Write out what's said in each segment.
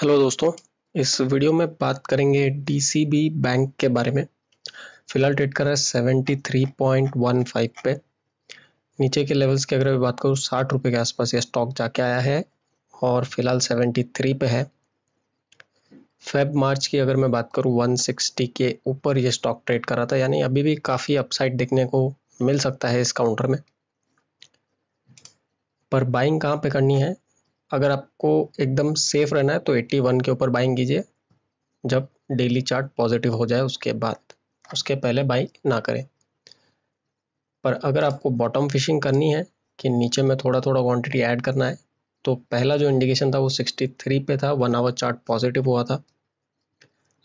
hello दोस्तों इस video में बात करेंगे डी बैंक के बारे में फिलहाल ट्रेड कर रहा है seventy three point one five पे नीचे के लेवल्स की अगर मैं बात करूँ साठ रुपये के आसपास ये स्टॉक जाके आया है और फिलहाल सेवेंटी थ्री पे है फेब मार्च की अगर मैं बात करूँ वन सिक्सटी के ऊपर ये स्टॉक ट्रेड कर रहा था यानी अभी भी काफ़ी अपसाइड देखने को मिल सकता है इस काउंटर में पर बाइंग कहाँ पे करनी है अगर आपको एकदम सेफ रहना है तो 81 के ऊपर बाइंग कीजिए जब डेली चार्ट पॉजिटिव हो जाए उसके बाद उसके पहले बाइंग ना करें पर अगर आपको बॉटम फिशिंग करनी है कि नीचे में थोड़ा थोड़ा क्वांटिटी ऐड करना है तो पहला जो इंडिकेशन था वो 63 पे था वन आवर चार्ट पॉजिटिव हुआ था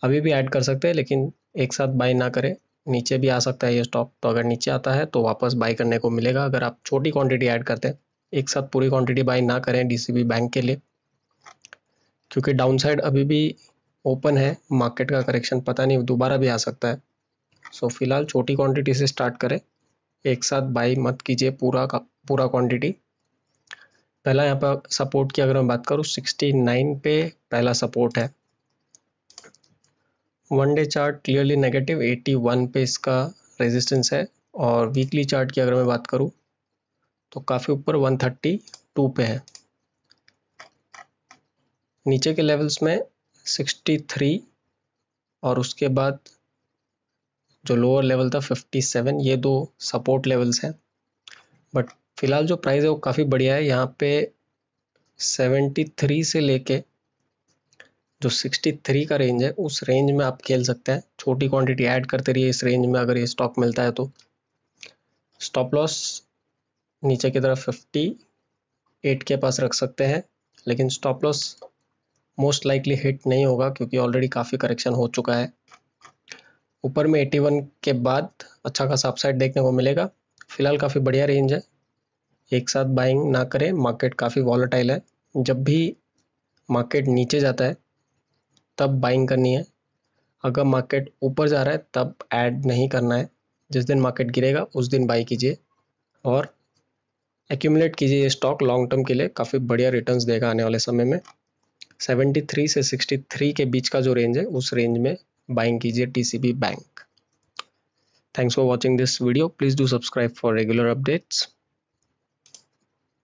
अभी भी ऐड कर सकते हैं लेकिन एक साथ बाई ना करें नीचे भी आ सकता है ये स्टॉक तो अगर नीचे आता है तो वापस बाई करने को मिलेगा अगर आप छोटी क्वांटिटी ऐड करते हैं एक साथ पूरी क्वांटिटी बाई ना करें डीसीबी बैंक के लिए क्योंकि डाउनसाइड अभी भी ओपन है मार्केट का करेक्शन पता नहीं दोबारा भी आ सकता है सो so, फिलहाल छोटी क्वांटिटी से स्टार्ट करें एक साथ बाई मत कीजिए पूरा का पूरा क्वांटिटी पहला यहाँ पर सपोर्ट की अगर मैं बात करूँ नाइन पे पहला सपोर्ट है one day chart clearly negative one पे इसका रेजिस्टेंस है और वीकली चार्ट की अगर मैं बात करूँ तो काफ़ी ऊपर 132 पे है नीचे के लेवल्स में 63 और उसके बाद जो लोअर लेवल था 57 ये दो सपोर्ट लेवल्स हैं बट फिलहाल जो प्राइस है वो काफ़ी बढ़िया है यहाँ पे 73 से लेके जो 63 का रेंज है उस रेंज में आप खेल सकते हैं छोटी क्वांटिटी ऐड करते रहिए इस रेंज में अगर ये स्टॉक मिलता है तो स्टॉप लॉस नीचे की तरफ फिफ्टी एट के पास रख सकते हैं लेकिन stop loss most likely hit नहीं होगा क्योंकि ऑलरेडी काफ़ी करेक्शन हो चुका है ऊपर में 81 के बाद अच्छा खासा अपसाइड देखने को मिलेगा फिलहाल काफ़ी बढ़िया रेंज है एक साथ बाइंग ना करें मार्केट काफ़ी वॉलेटाइल है जब भी मार्केट नीचे जाता है तब बाइंग करनी है अगर मार्केट ऊपर जा रहा है तब ऐड नहीं करना है जिस दिन मार्केट गिरेगा उस दिन बाई कीजिए और एक्यूमुलेट कीजिए ये स्टॉक लॉन्ग टर्म के लिए काफ़ी बढ़िया रिटर्न्स देगा आने वाले समय में 73 से 63 के बीच का जो रेंज है उस रेंज में बाइंग कीजिए TCB bank thanks for watching this video please do subscribe for regular updates